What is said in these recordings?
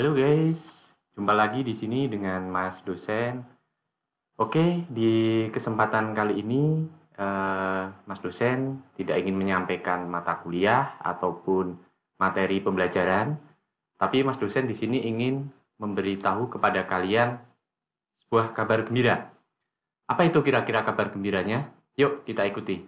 Halo guys, jumpa lagi di sini dengan Mas Dosen. Oke, di kesempatan kali ini eh, Mas Dosen tidak ingin menyampaikan mata kuliah ataupun materi pembelajaran, tapi Mas Dosen di sini ingin memberitahu kepada kalian sebuah kabar gembira. Apa itu kira-kira kabar gembiranya? Yuk kita ikuti.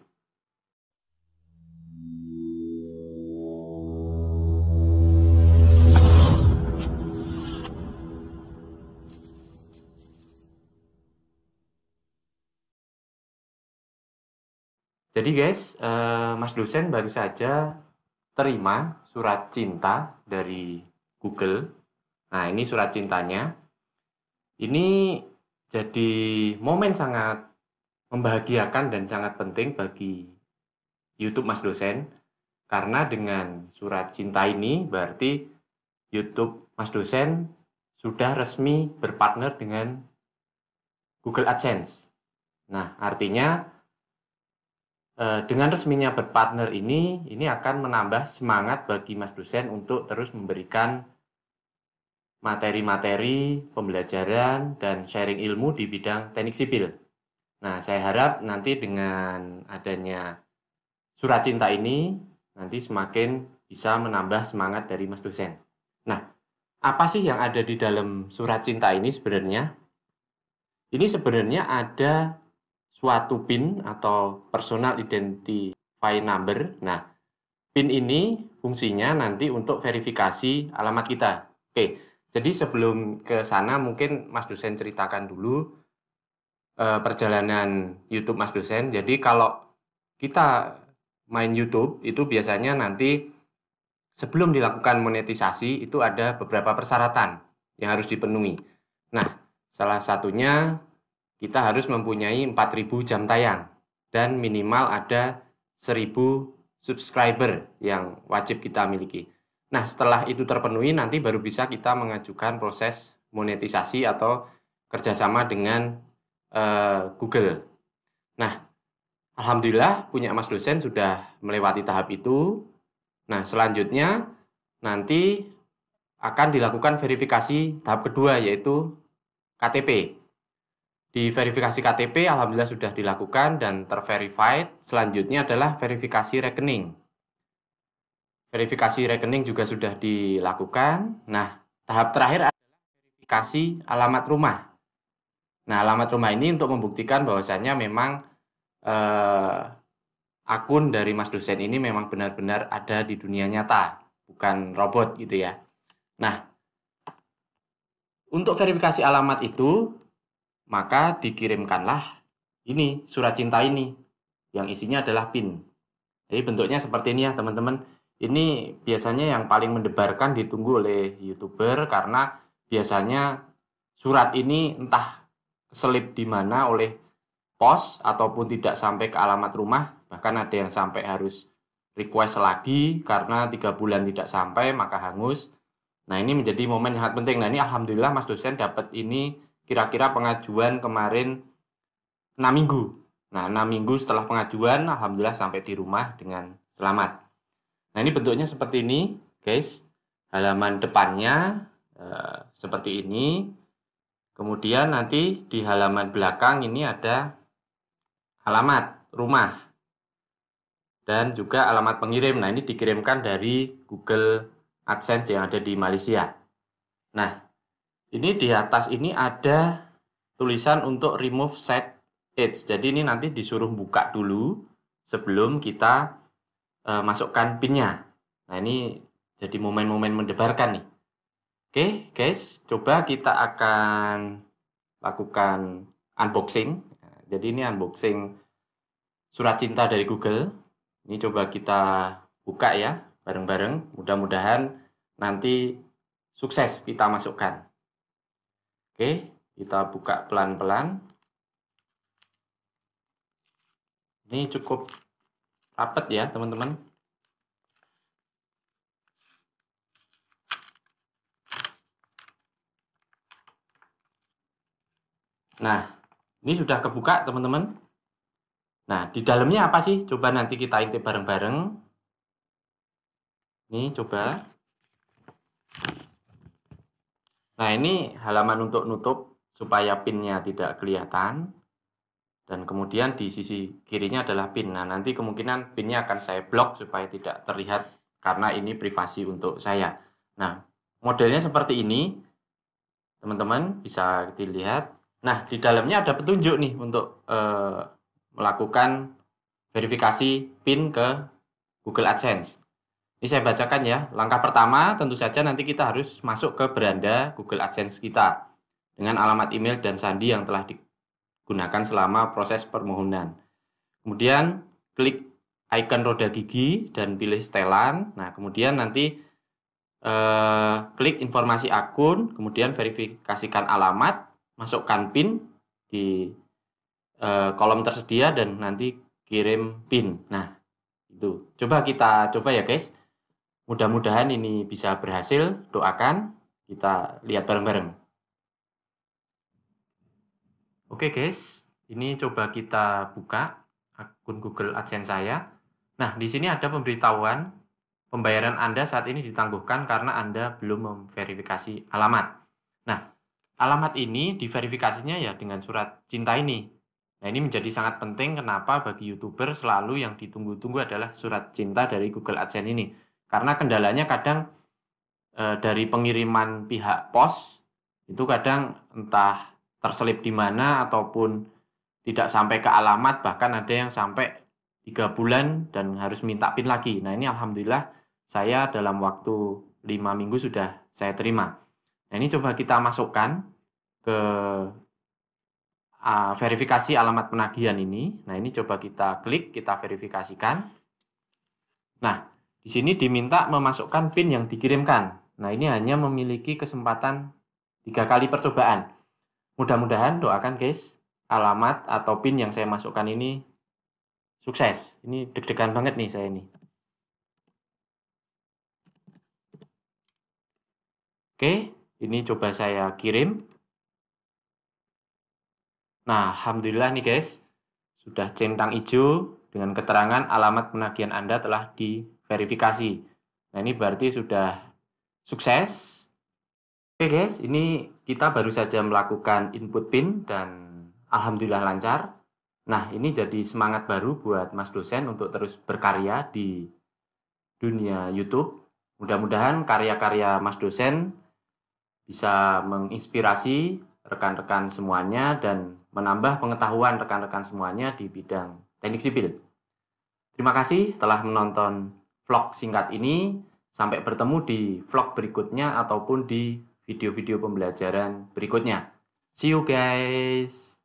Jadi guys, uh, Mas dosen baru saja terima surat cinta dari Google. Nah, ini surat cintanya. Ini jadi momen sangat membahagiakan dan sangat penting bagi YouTube Mas dosen karena dengan surat cinta ini berarti YouTube Mas dosen sudah resmi berpartner dengan Google AdSense. Nah, artinya Eh, dengan resminya berpartner ini, ini akan menambah semangat bagi mas dosen untuk terus memberikan materi-materi pembelajaran dan sharing ilmu di bidang teknik sipil. Nah, saya harap nanti dengan adanya surat cinta ini, nanti semakin bisa menambah semangat dari mas dosen. Nah, apa sih yang ada di dalam surat cinta ini sebenarnya? Ini sebenarnya ada suatu PIN atau personal identify number. Nah, PIN ini fungsinya nanti untuk verifikasi alamat kita. Oke, jadi sebelum ke sana mungkin Mas dosen ceritakan dulu eh, perjalanan YouTube Mas dosen. Jadi kalau kita main YouTube itu biasanya nanti sebelum dilakukan monetisasi itu ada beberapa persyaratan yang harus dipenuhi. Nah, salah satunya kita harus mempunyai 4000 jam tayang dan minimal ada 1000 subscriber yang wajib kita miliki. Nah, setelah itu terpenuhi nanti baru bisa kita mengajukan proses monetisasi atau kerjasama dengan uh, Google. Nah, alhamdulillah punya Mas dosen sudah melewati tahap itu. Nah, selanjutnya nanti akan dilakukan verifikasi tahap kedua yaitu KTP di verifikasi KTP alhamdulillah sudah dilakukan dan terverified. Selanjutnya adalah verifikasi rekening. Verifikasi rekening juga sudah dilakukan. Nah, tahap terakhir adalah verifikasi alamat rumah. Nah, alamat rumah ini untuk membuktikan bahwasannya memang eh, akun dari Mas dosen ini memang benar-benar ada di dunia nyata, bukan robot gitu ya. Nah, untuk verifikasi alamat itu maka dikirimkanlah ini surat cinta ini yang isinya adalah pin. Jadi bentuknya seperti ini ya teman-teman. Ini biasanya yang paling mendebarkan ditunggu oleh youtuber karena biasanya surat ini entah selip di mana oleh pos ataupun tidak sampai ke alamat rumah bahkan ada yang sampai harus request lagi karena tiga bulan tidak sampai maka hangus. Nah ini menjadi momen yang sangat penting. Nah ini alhamdulillah Mas dosen dapat ini kira-kira pengajuan kemarin 6 minggu. Nah, 6 minggu setelah pengajuan, Alhamdulillah sampai di rumah dengan selamat. Nah, ini bentuknya seperti ini, guys. Halaman depannya e, seperti ini. Kemudian nanti di halaman belakang ini ada alamat rumah dan juga alamat pengirim. Nah, ini dikirimkan dari Google AdSense yang ada di Malaysia. Nah, ini di atas ini ada tulisan untuk remove set edge. Jadi ini nanti disuruh buka dulu sebelum kita e, masukkan pinnya. Nah ini jadi momen-momen mendebarkan nih. Oke guys, coba kita akan lakukan unboxing. Jadi ini unboxing surat cinta dari Google. Ini coba kita buka ya bareng-bareng. Mudah-mudahan nanti sukses kita masukkan. Oke, kita buka pelan-pelan. Ini cukup rapat ya, teman-teman. Nah, ini sudah kebuka, teman-teman. Nah, di dalamnya apa sih? Coba nanti kita intip bareng-bareng. Ini coba Nah ini halaman untuk nutup supaya pinnya tidak kelihatan. Dan kemudian di sisi kirinya adalah pin. Nah nanti kemungkinan pinnya akan saya blok supaya tidak terlihat karena ini privasi untuk saya. Nah modelnya seperti ini. Teman-teman bisa dilihat. Nah di dalamnya ada petunjuk nih untuk eh, melakukan verifikasi PIN ke Google AdSense. Ini saya bacakan ya. Langkah pertama tentu saja nanti kita harus masuk ke beranda Google AdSense kita dengan alamat email dan sandi yang telah digunakan selama proses permohonan. Kemudian klik icon roda gigi dan pilih setelan. Nah, kemudian nanti eh, klik informasi akun, kemudian verifikasikan alamat, masukkan PIN di eh, kolom tersedia dan nanti kirim PIN. Nah, itu. Coba kita coba ya, guys. Mudah-mudahan ini bisa berhasil, doakan, kita lihat bareng-bareng. Oke guys, ini coba kita buka akun Google AdSense saya. Nah, di sini ada pemberitahuan pembayaran Anda saat ini ditangguhkan karena Anda belum memverifikasi alamat. Nah, alamat ini diverifikasinya ya dengan surat cinta ini. Nah, ini menjadi sangat penting kenapa bagi YouTuber selalu yang ditunggu-tunggu adalah surat cinta dari Google AdSense ini. Karena kendalanya kadang e, dari pengiriman pihak pos itu kadang entah terselip di mana ataupun tidak sampai ke alamat bahkan ada yang sampai tiga bulan dan harus minta pin lagi. Nah ini alhamdulillah saya dalam waktu lima minggu sudah saya terima. Nah ini coba kita masukkan ke uh, verifikasi alamat penagihan ini. Nah, ini coba kita klik, kita verifikasikan. Nah, di sini diminta memasukkan pin yang dikirimkan. Nah, ini hanya memiliki kesempatan tiga kali percobaan. Mudah-mudahan doakan guys, alamat atau pin yang saya masukkan ini sukses. Ini deg-degan banget nih saya ini. Oke, ini coba saya kirim. Nah, alhamdulillah nih guys, sudah centang hijau dengan keterangan alamat penagihan Anda telah di verifikasi. Nah, ini berarti sudah sukses. Oke guys, ini kita baru saja melakukan input pin dan alhamdulillah lancar. Nah, ini jadi semangat baru buat Mas dosen untuk terus berkarya di dunia YouTube. Mudah-mudahan karya-karya Mas dosen bisa menginspirasi rekan-rekan semuanya dan menambah pengetahuan rekan-rekan semuanya di bidang teknik sipil. Terima kasih telah menonton vlog singkat ini. Sampai bertemu di vlog berikutnya ataupun di video-video pembelajaran berikutnya. See you guys!